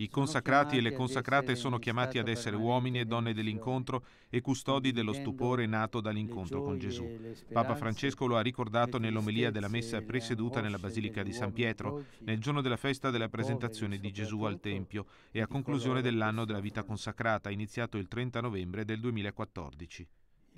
I consacrati e le consacrate sono chiamati ad essere uomini e donne dell'incontro e custodi dello stupore nato dall'incontro con Gesù. Papa Francesco lo ha ricordato nell'omelia della messa presieduta nella Basilica di San Pietro, nel giorno della festa della presentazione di Gesù al Tempio e a conclusione dell'anno della vita consacrata, iniziato il 30 novembre del 2014.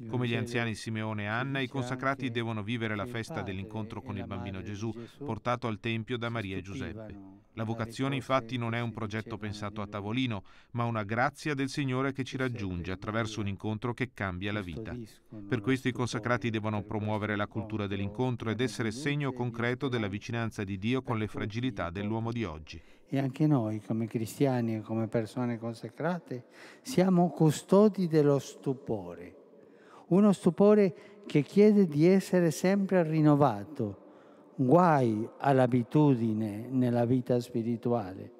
Come gli anziani Simeone e Anna, i consacrati devono vivere la festa dell'incontro con il bambino Gesù, portato al Tempio da Maria e Giuseppe. La vocazione infatti non è un progetto pensato a tavolino, ma una grazia del Signore che ci raggiunge attraverso un incontro che cambia la vita. Per questo i consacrati devono promuovere la cultura dell'incontro ed essere segno concreto della vicinanza di Dio con le fragilità dell'uomo di oggi. E anche noi, come cristiani e come persone consacrate, siamo custodi dello stupore uno stupore che chiede di essere sempre rinnovato. Guai all'abitudine nella vita spirituale.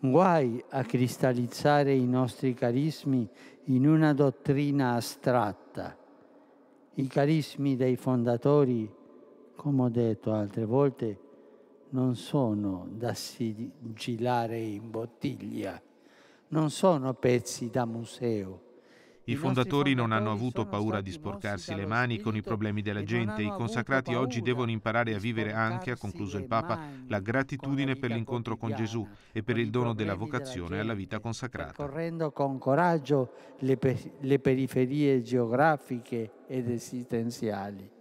Guai a cristallizzare i nostri carismi in una dottrina astratta. I carismi dei fondatori, come ho detto altre volte, non sono da sigillare in bottiglia, non sono pezzi da museo i fondatori non hanno avuto paura di sporcarsi le mani con i problemi della gente. I consacrati oggi devono imparare a vivere anche, ha concluso il Papa, la gratitudine per l'incontro con Gesù e per il dono della vocazione alla vita consacrata. Correndo con coraggio le periferie geografiche ed esistenziali.